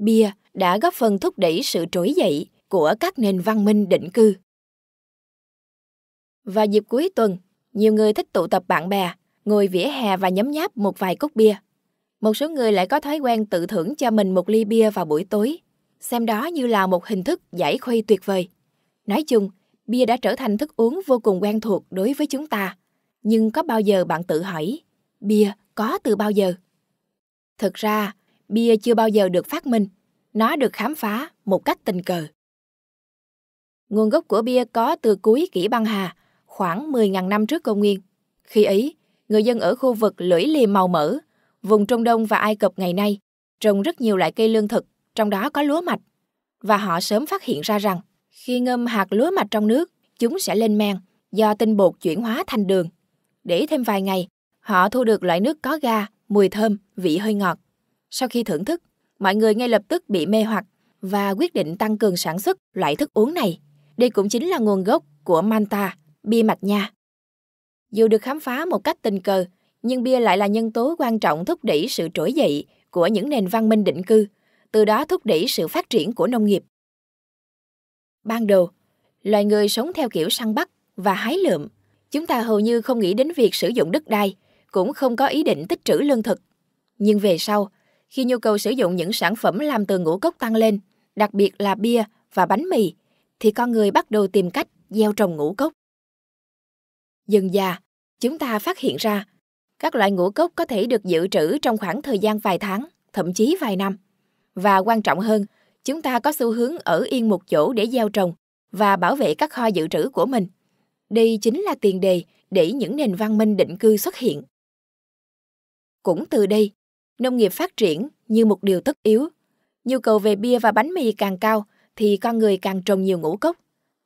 bia đã góp phần thúc đẩy sự trỗi dậy của các nền văn minh định cư. Vào dịp cuối tuần, nhiều người thích tụ tập bạn bè, ngồi vỉa hè và nhấm nháp một vài cốc bia. Một số người lại có thói quen tự thưởng cho mình một ly bia vào buổi tối, xem đó như là một hình thức giải khuây tuyệt vời. Nói chung, bia đã trở thành thức uống vô cùng quen thuộc đối với chúng ta. Nhưng có bao giờ bạn tự hỏi, bia có từ bao giờ? Thực ra, bia chưa bao giờ được phát minh, nó được khám phá một cách tình cờ. Nguồn gốc của bia có từ cuối kỷ băng hà, khoảng 10.000 năm trước công nguyên. Khi ấy, người dân ở khu vực lưỡi liềm màu mỡ, vùng Trung Đông và Ai Cập ngày nay trồng rất nhiều loại cây lương thực, trong đó có lúa mạch. Và họ sớm phát hiện ra rằng, khi ngâm hạt lúa mạch trong nước, chúng sẽ lên men do tinh bột chuyển hóa thành đường. Để thêm vài ngày, họ thu được loại nước có ga, mùi thơm, vị hơi ngọt. Sau khi thưởng thức, mọi người ngay lập tức bị mê hoặc và quyết định tăng cường sản xuất loại thức uống này. Đây cũng chính là nguồn gốc của Manta, bia mạch nha. Dù được khám phá một cách tình cờ, nhưng bia lại là nhân tố quan trọng thúc đẩy sự trỗi dậy của những nền văn minh định cư, từ đó thúc đẩy sự phát triển của nông nghiệp. Ban đầu, loài người sống theo kiểu săn bắt và hái lượm. Chúng ta hầu như không nghĩ đến việc sử dụng đất đai, cũng không có ý định tích trữ lương thực. Nhưng về sau, khi nhu cầu sử dụng những sản phẩm làm từ ngũ cốc tăng lên, đặc biệt là bia và bánh mì, thì con người bắt đầu tìm cách gieo trồng ngũ cốc. Dần già, chúng ta phát hiện ra các loại ngũ cốc có thể được dự trữ trong khoảng thời gian vài tháng, thậm chí vài năm. Và quan trọng hơn, chúng ta có xu hướng ở yên một chỗ để gieo trồng và bảo vệ các kho dự trữ của mình. Đây chính là tiền đề để những nền văn minh định cư xuất hiện. Cũng từ đây, nông nghiệp phát triển như một điều tất yếu. Nhu cầu về bia và bánh mì càng cao thì con người càng trồng nhiều ngũ cốc.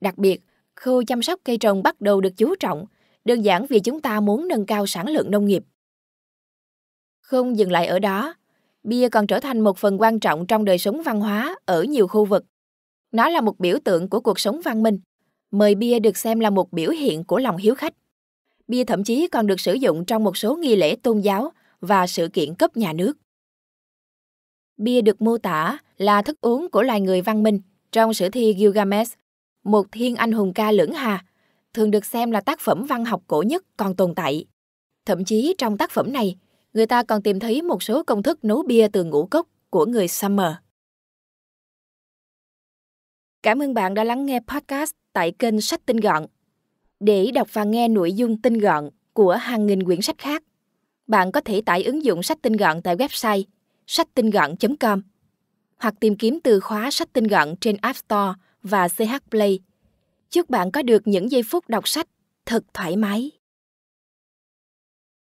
Đặc biệt, khâu chăm sóc cây trồng bắt đầu được chú trọng, đơn giản vì chúng ta muốn nâng cao sản lượng nông nghiệp. Không dừng lại ở đó, bia còn trở thành một phần quan trọng trong đời sống văn hóa ở nhiều khu vực. Nó là một biểu tượng của cuộc sống văn minh. Mời bia được xem là một biểu hiện của lòng hiếu khách. Bia thậm chí còn được sử dụng trong một số nghi lễ tôn giáo – và sự kiện cấp nhà nước. Bia được mô tả là thức uống của loài người văn minh trong sử thi Gilgamesh, một thiên anh hùng ca lưỡng hà, thường được xem là tác phẩm văn học cổ nhất còn tồn tại. Thậm chí trong tác phẩm này, người ta còn tìm thấy một số công thức nấu bia từ ngũ cốc của người Summer. Cảm ơn bạn đã lắng nghe podcast tại kênh Sách Tinh Gọn. Để đọc và nghe nội dung tinh gọn của hàng nghìn quyển sách khác, bạn có thể tải ứng dụng sách tinh gọn tại website sách tinh gọn.com hoặc tìm kiếm từ khóa sách tinh gọn trên App Store và CH Play. Chúc bạn có được những giây phút đọc sách thật thoải mái.